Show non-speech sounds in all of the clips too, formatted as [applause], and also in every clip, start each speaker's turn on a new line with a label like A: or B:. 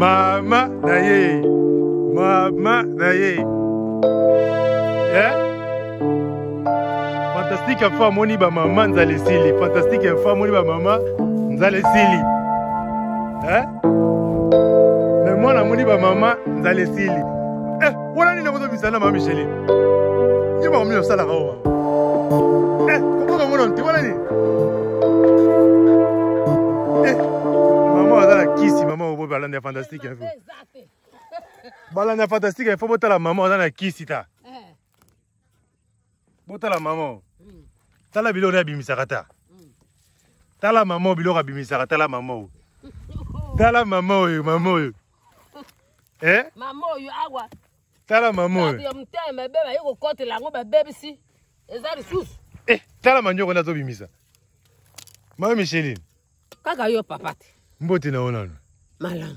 A: mama na ye mama na ye eh? fantastique enfant amoni bamama nzala esili fantastique enfant amoni bamama nzala esili eh? me mwana amoni bamama nzala esili eh, wana nini akozobisa na mama micheline ye makomi osalaka o mama ya fantastique ya [laughs] balanda ya fantastique ifo botala mama aza na kisi ta eh. botala mama hmm. tala biloko nde abimisaka ta hmm. tala mama biloko abimisaka tala mama tala mama oyo mama oyo eh?
B: mama oyo awa
A: tala mama oyo ya
B: motema ebeba ye kokotela yango babebisi eza lisusu
A: eh, tala manioko nde azobimisa mama micheline
B: kaka yo papa te
A: mbote na yo nano malamu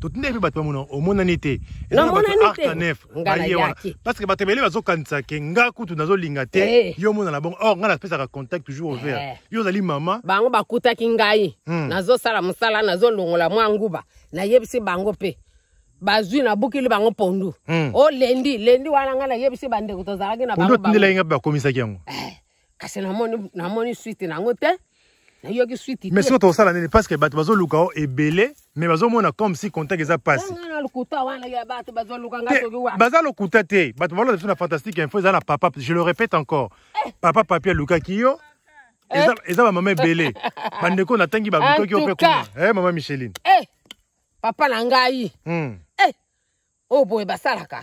A: totindayebi e parce que bato ebele bazokanisa ke nga kutu nazolinga la eh. bongo contact toujours ouvert. Eh. yo ozali mama
B: bango bakutaki ngai hmm. nazosala mosala nazolongola mwa nguba yebise bango bazui na bango o hmm. oh, lendi lendi wana ngai na bango mais switi mais là
A: n'est parce que tu as est belé, mais bazomona comme si contact eza passé baza lokuta te bato balola un fantastique info tu na papa je le répète encore eh. papa papier alukaki yo eza eh. bamama ebele [laughs] bandeko natangi qui yo mpe eh maman micheline
B: eh, papa na hmm. Eh, oh, boye basaraka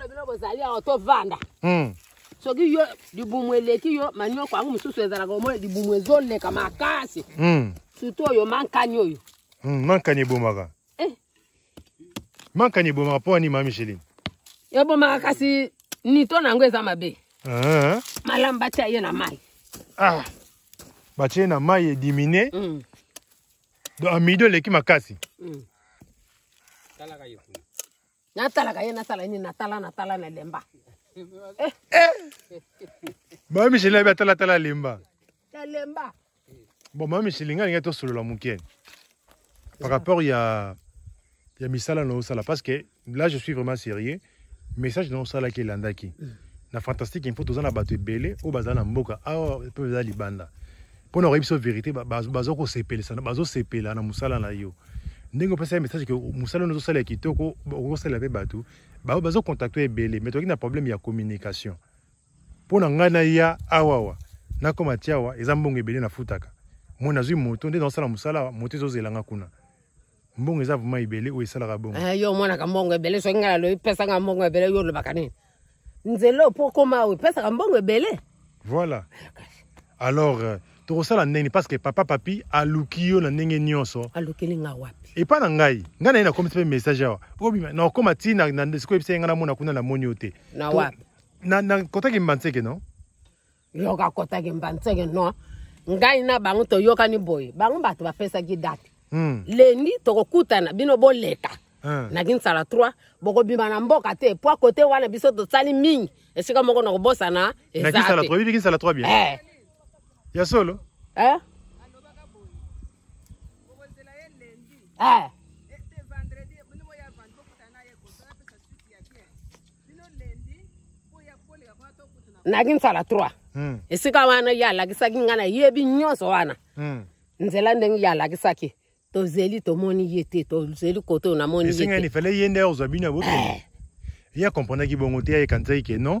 B: bino bino bozali awa tovanda hmm. soki yo libumu eleki yo manioko yango mosusu ezalaka omona libumu ezoleka makasi hmm. surtout oyo mankani oyo
A: hmm, mankani ebomaka eh. mankani ebomaka mpo ani mami cheline
B: ebomaka kasi nito na yango eza mabe ah. malamu batia ye na mai ah.
A: batie na mai edimine amido eleki makasi
B: talaka ye kuna natala ka natala ni natala natala na lemba eh.
A: mama micheli ayebi atalatala lemba
B: na lemba
A: bon mama micheli ngai alingai la mukien. par rapport ya ya misala na osala parce que là je suis vraiment sérieux message na ki landaki. na fantastique info toza na bato ebele oyo bazala na mboka awa mpe baza libanda mpona oyebi biso vérité bazokosepelesana bazosepela na musala na yo ndenge opesaya message ke mosala oyo ozosala ya kitoko okosalela mpe bato bao bazokontakte ebele me tokoki na problème ya communication mpo na ngai naya awawa nakoma ti awa eza mbongo ebele nafutaka moi nazwi moto nde naosala mosala moto ezozelanga kuna mbongo eza vraimen ebele oyo esalaka bongo
B: eh, yo omonaka mbongo ebele soki ngai alobi pesanga mbongo ebele yo olobaka nini nzela opo
A: okoma awa epesaka mbongo ebele voilà alors euh, parce ndenge que papa papi a loukio na ndenge nyonso alukeli nga wapi pas na ngai na message awa na koma ti na ndesko tu ngana mona kuna na yo te na wapi na kotaki mbantseke no
B: yoka kotaki mbantseke no ngai na bango toyokani boye bango bato ki date mm. lendi na bino boleka mm. na kinsala 3 bokobima na mboka te poa kote wana biso tosali mingi esika moko na kobosana eza
A: te ya solo eh?
B: Eh. nagi ntsala trois mm. esika wana ye alakisaki nga na yebi nyonso wana mm. nzela ndenge ye alakisaki tozeli tomoni ye te tozeli kote namoni esengani
A: fele ye nde ozwa bino ya boke eh. ye akomprendaki bongo te ayekani tsaki ke non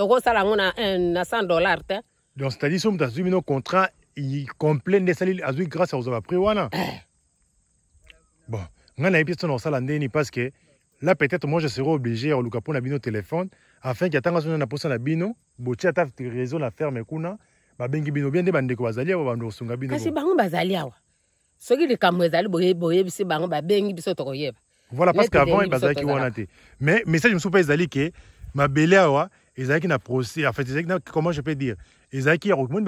B: tokosala yango na 100 dollar
A: donc c'est-à-dire soki moto nos bino contrat complain nde esali azwi grâce akozwa bapris wana bon on a so na ndeni parce que là peut-être moi je serai obligé pour la bino téléphone afin ke quand on a posé la bino à ta réseau la ferme kuna babengi bino des nde bandeko bazali awa bando kosunga bino kasi bango
B: bazali awa soki boye boye boyebisi bango babengi biso tokoyeba voilà parce qu'avant il wana
A: te mais message me mpe ezali ma mabele awa ezalaki na procès en fait ezalaki comment je peux dire ezalaki ya moni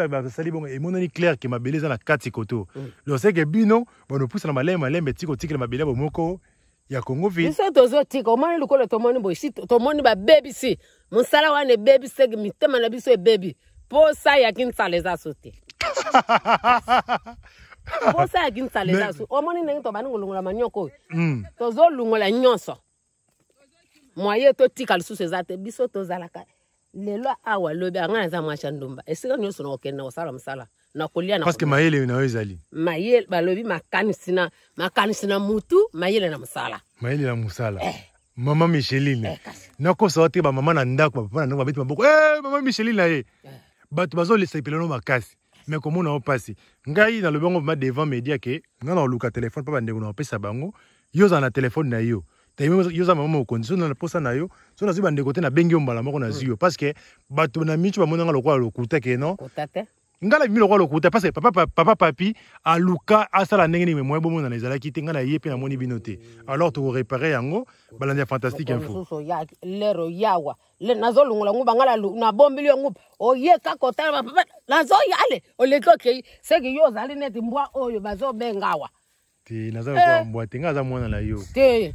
A: et mon ami claire qui m'a ke mabele eza na kati koto loseke bino bon banopusana malembe malembe eti m'a mabele yabo moko ya congo ville biso
B: tozotika omoni lokola tomoni boyesi tomoni babebisi mosala wana ebebiseki mitema na biso ebebi mposa yaki nsala eza sauté te mposa yaki nsala eza so omoni ndenge tobandi kolongola manioko oyo tozolongola nyonso mwaye Tikal sous eza te biso tozalaka lelo awa lobi anga naza mwasi ya ndumba esika nyonso nakokende na kosala mosala na kolia parceke
A: mayele na yo ezali
B: mayele balobi makanisi na makanisi na mutu mayele na mosala
A: mayele na mosala eh. mama micheline eh, nakosa te bamama na ndako bapapa na ndako babeti maboko eh, mama micheline na ye eh. bato bazolesaipelano makasi me komona yo mpasi ngai nalobi yango ma devant media ke ngai naoluka telefone mpo bandeko na opesa bango yo ozala na telefone na yo tayimi yoza mama mokonzi so na posa nayo, yo so nazwi bandeko te nabengi yo mbala moko naziyo, mm. yo parceke bato na micho bamonanga lokola lokuta ke non nga na bimi lokola lokuta parce papa papa papi aluka asala ndenge nini memoye bomonana ezalaki te nga na ye mpe namoni bino te alors yango balandi ya fantastique info
B: lero yawa le nazolungola ngu bangala nabombeli yo ngu oye kaka otala nazoyale oleki okei seki yo ozali neti mbwa oyo bazobenga awa
A: te naza lokola eh. mbwa te nga aza mwana na yo te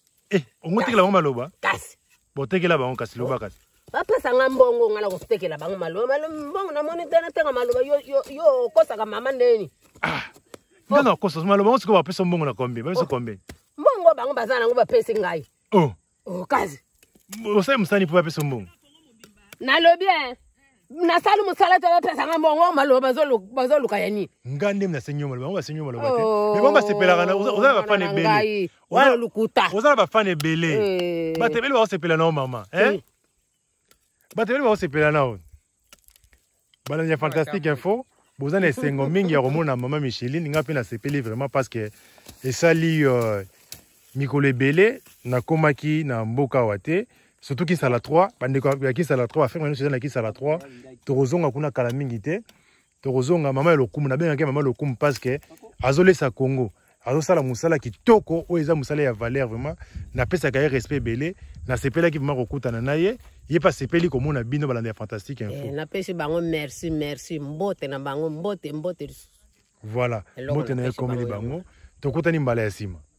A: Eh, ongotekela bango maloba kasi botekela bango kasi loba kasi
B: bapesanga mbongo ngana kotekela bango maloba mbongo namoni te natenga maloba yo okosaka mama ndeni ah,
A: nga na kosa maloba ngo sikoyo bapesa mbongo na kombe bapesa oh. kombe
B: mbongo bango baza nango bapesi ngai oh. Oh, kasi
A: osali mosani mpo bapesa mbongo
B: nalobi e nasali mosala te bapesanga mbongo maloba bazoluka ya nini
A: nga nde nasengi yo maloba ngo basengi yo maloba te me bango basepelaka ozala bafane ebele olukuta eh. ozala bafane ebele bato ebele baosepela nao mama bato ebele baosepela nao balandi ya fantastique info boza na esengo mingi ya komona mama micheline nga mpe nasepeli vraiment parce que esali euh, mikolo ebele nakomaki na mboka awa te surtout kisala 3 bandeko ya kisala 3 bafrere nyonso Sala la 3 tokozonga kuna kala mingi te il mama ya lokumu nabengaki mama parce que congo musala ki toko o eza musala ya valeur vraiment pesa respect ebele ki vraiment kokutana na ye ye pas asepeli komona bino fantastique info
B: eh, bango merci merci mbote na bango mbote mbote
A: voilà mbote na